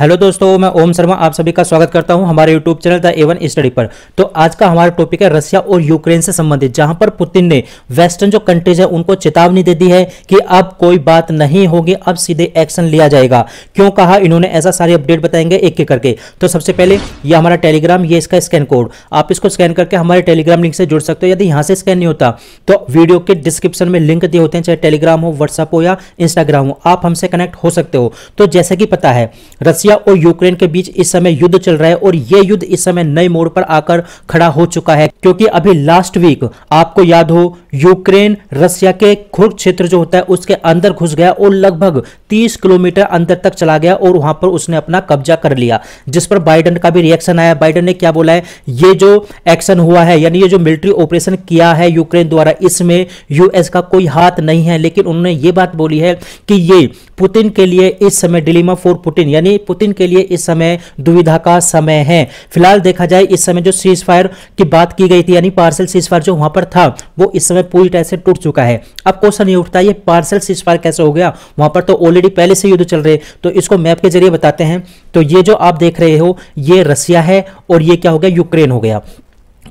hello दोस्तों मैं ओम शर्मा आप सभी का स्वागत करता हूं हमारे YouTube channel the Avon study पर तो आज का हमारा टॉपिक है रशिया और यूक्रेन से संबंधित जहां पर पुतिन ने वेस्टर्न जो कंट्रीज है उनको चेतावनी दे दी है कि अब कोई बात नहीं होगी अब सीधे एक्शन लिया जाएगा क्यों कहा इन्होंने ऐसा सारी अपडेट बताएंगे एक एक करके तो सबसे पहले ये हमारा टेलीग्राम ये इसका स्कैन कोड आप इसको स्कैन करके हमारे टेलीग्राम लिंक से जुड़ सकते हो यदि यहाँ से स्कैन नहीं होता तो वीडियो के डिस्क्रिप्शन में लिंक दिए होते हैं चाहे टेलीग्राम हो व्हाट्सअप हो या इंस्टाग्राम हो आप हमसे कनेक्ट हो सकते हो तो जैसे कि पता है रसिया रशिया और यूक्रेन के बीच इस समय युद्ध चल रहा है और ये युद्ध इस समय नए मोड़ पर आकर खड़ा हो चुका है क्योंकि अभी लास्ट वीक आपको याद हो यूक्रेन रशिया के खुर्ग क्षेत्र जो होता है उसके अंदर घुस गया और लगभग 30 किलोमीटर अंदर तक चला गया और वहां पर उसने अपना कब्जा कर लिया जिस पर बाइडन का भी रिएक्शन आया बाइडन ने क्या बोला है ये जो एक्शन हुआ है यानी ये जो मिलिट्री ऑपरेशन किया है यूक्रेन द्वारा इसमें यूएस का कोई हाथ नहीं है लेकिन उन्होंने ये बात बोली है कि ये पुतिन के लिए इस समय डिलीमा फॉर पुतिन यानी पुतिन के लिए इस समय दुविधा का समय है फिलहाल देखा जाए इस समय जो सीज फायर की बात की गई थी यानी पार्सल सीज फायर जो वहां पर था वो इस समय पूरी तरह से टूट चुका है अब क्वेश्चन ये उठता है ये पार्सल सीज फायर कैसे हो गया वहां पर तो ऑलरेडी पहले से युद्ध चल रहे तो इसको मैप के जरिए बताते हैं तो ये जो आप देख रहे हो ये रसिया है और ये क्या हो गया यूक्रेन हो गया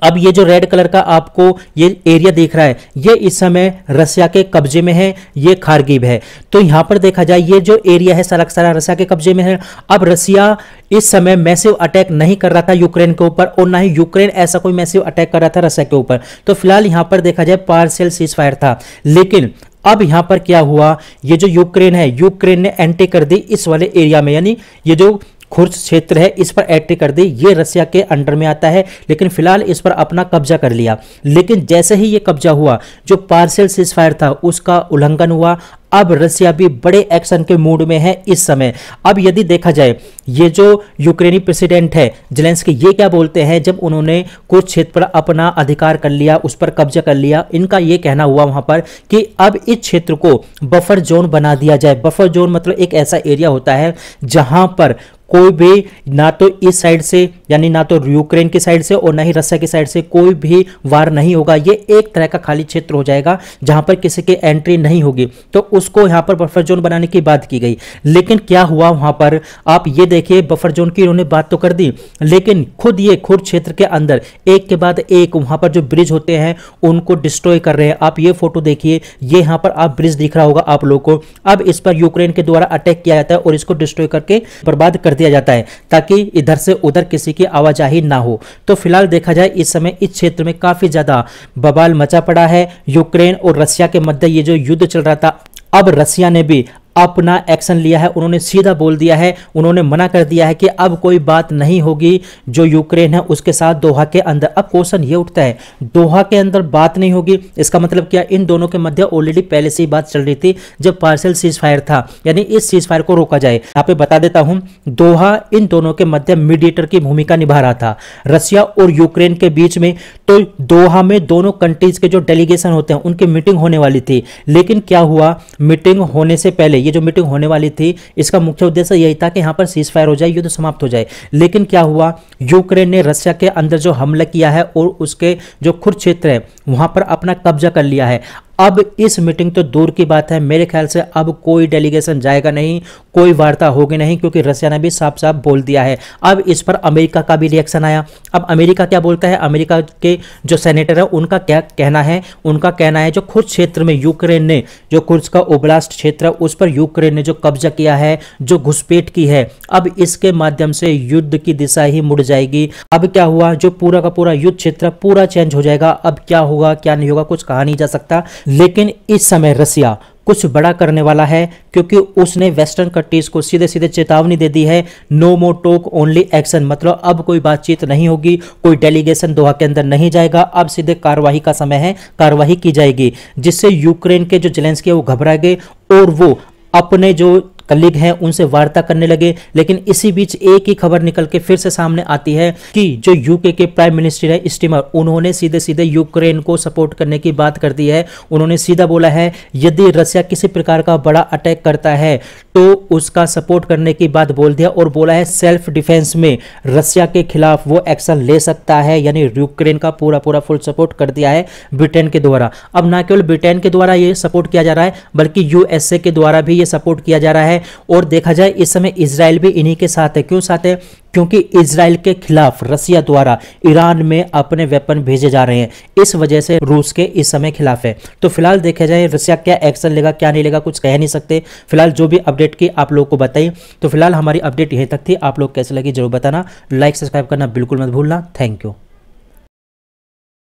अब ये जो रेड कलर का आपको ये एरिया देख रहा है ये इस समय रसिया के कब्जे में है ये खारगिब है तो यहाँ पर देखा जाए ये जो एरिया है सारा सारा रसिया के कब्जे में है अब रसिया इस समय मैसिव अटैक नहीं कर रहा था यूक्रेन के ऊपर और ना ही यूक्रेन ऐसा कोई मैसिव अटैक कर रहा था रसिया के ऊपर तो फिलहाल यहाँ पर देखा जाए पार्सल सीज फायर था लेकिन अब यहां पर क्या हुआ ये जो यूक्रेन है यूक्रेन ने एंट्री कर दी इस वाले एरिया में यानी ये जो खुर्स क्षेत्र है इस पर एंट्री कर दी ये रसिया के अंडर में आता है लेकिन फिलहाल इस पर अपना कब्जा कर लिया लेकिन जैसे ही ये कब्जा हुआ जो पार्सल सीजफायर था उसका उल्लंघन हुआ अब रसिया भी बड़े एक्शन के मूड में है इस समय अब यदि देखा जाए ये जो यूक्रेनी प्रेसिडेंट है जेलेंस्की ये क्या बोलते हैं जब उन्होंने कुछ क्षेत्र पर अपना अधिकार कर लिया उस पर कब्जा कर लिया इनका ये कहना हुआ वहां पर कि अब इस क्षेत्र को बफर जोन बना दिया जाए बफर जोन मतलब एक ऐसा एरिया होता है जहां पर कोई भी ना तो इस साइड से यानी ना तो यूक्रेन की साइड से और ना ही रसिया की साइड से कोई भी वार नहीं होगा ये एक तरह का खाली क्षेत्र हो जाएगा जहां पर किसी की एंट्री नहीं होगी तो उसको यहां पर बफर जोन बनाने की बात की गई लेकिन क्या हुआ वहां पर आप ये देखिए बफर जोन की उन्होंने बात तो कर दी लेकिन खुद ये खुद क्षेत्र के अंदर एक के बाद एक वहां पर जो ब्रिज होते हैं उनको डिस्ट्रॉय कर रहे हैं आप ये फोटो देखिए ये यहाँ पर आप ब्रिज दिख रहा होगा आप लोगों को अब इस पर यूक्रेन के द्वारा अटैक किया जाता है और इसको डिस्ट्रॉय करके बर्बाद कर दिया जाता है ताकि इधर से उधर किसी की आवाजाही ना हो तो फिलहाल देखा जाए इस समय इस क्षेत्र में काफ़ी ज़्यादा बवाल मचा पड़ा है यूक्रेन और रशिया के मध्य ये जो युद्ध चल रहा था अब रसिया ने भी अपना एक्शन लिया है उन्होंने सीधा बोल दिया है उन्होंने मना कर दिया है कि अब कोई बात नहीं होगी जो यूक्रेन है उसके साथ दोहा के अंदर अब क्वेश्चन ये उठता है दोहा के अंदर बात नहीं होगी इसका मतलब क्या इन दोनों के मध्य ऑलरेडी पहले से ही बात चल रही थी जब पार्सल सीज फायर था यानी इस सीज फायर को रोका जाए यहाँ पे बता देता हूं दोहा इन दोनों के मध्य मीडिएटर की भूमिका निभा रहा था रशिया और यूक्रेन के बीच में तो दोहा में दोनों कंट्रीज के जो डेलीगेशन होते हैं उनकी मीटिंग होने वाली थी लेकिन क्या हुआ मीटिंग होने से पहले ये जो मीटिंग होने वाली थी इसका मुख्य उद्देश्य यही था कि यहाँ पर सीज फायर हो जाए युद्ध समाप्त हो जाए लेकिन क्या हुआ यूक्रेन ने रशिया के अंदर जो हमला किया है और उसके जो खुर क्षेत्र है वहाँ पर अपना कब्जा कर लिया है अब इस मीटिंग तो दूर की बात है मेरे ख्याल से अब कोई डेलीगेशन जाएगा नहीं कोई वार्ता होगी नहीं क्योंकि रशिया ने भी साफ साफ बोल दिया है अब इस पर अमेरिका का भी रिएक्शन आया अब अमेरिका क्या बोलता है अमेरिका के जो सेनेटर है उनका क्या कहना है उनका कहना है जो खुद क्षेत्र में यूक्रेन ने जो खुद का ओब्लास्ट क्षेत्र है उस पर यूक्रेन ने जो कब्जा किया है जो घुसपेट की है अब इसके माध्यम से युद्ध की दिशा ही मुड़ जाएगी अब क्या हुआ जो पूरा का पूरा युद्ध क्षेत्र पूरा चेंज हो जाएगा अब क्या होगा क्या नहीं होगा कुछ कहा नहीं जा सकता लेकिन इस समय रसिया कुछ बड़ा करने वाला है क्योंकि उसने वेस्टर्न कंट्रीज़ को सीधे सीधे चेतावनी दे दी है नो मो टोक ओनली एक्शन मतलब अब कोई बातचीत नहीं होगी कोई डेलीगेशन दोहा के अंदर नहीं जाएगा अब सीधे कार्रवाई का समय है कार्रवाई की जाएगी जिससे यूक्रेन के जो जेलेंस्की है वो घबरा गए और वो अपने जो कलीग हैं उनसे वार्ता करने लगे लेकिन इसी बीच एक ही खबर निकल के फिर से सामने आती है कि जो यूके के प्राइम मिनिस्टर है स्टीमर उन्होंने सीधे सीधे यूक्रेन को सपोर्ट करने की बात कर दी है उन्होंने सीधा बोला है यदि रसिया किसी प्रकार का बड़ा अटैक करता है तो उसका सपोर्ट करने की बात बोल दिया और बोला है सेल्फ डिफेंस में रशिया के खिलाफ वो एक्शन ले सकता है यानी यूक्रेन का पूरा पूरा फुल सपोर्ट कर दिया है ब्रिटेन के द्वारा अब ना केवल ब्रिटेन के द्वारा ये सपोर्ट किया जा रहा है बल्कि यूएसए के द्वारा भी ये सपोर्ट किया जा रहा है और देखा जाए इस समय इसराइल भी इन्हीं के साथ है क्यों साथ है क्योंकि इसराइल के खिलाफ रसिया द्वारा ईरान में अपने वेपन भेजे जा रहे हैं इस वजह से रूस के इस समय खिलाफ है तो फिलहाल देखा जाए रसिया क्या एक्शन लेगा क्या नहीं लेगा कुछ कह नहीं सकते फिलहाल जो भी अपडेट की आप लोग को बताई तो फिलहाल हमारी अपडेट यहीं तक थी आप लोग कैसे लगी जरूर बताना लाइक सब्सक्राइब करना बिल्कुल मत भूलना थैंक यू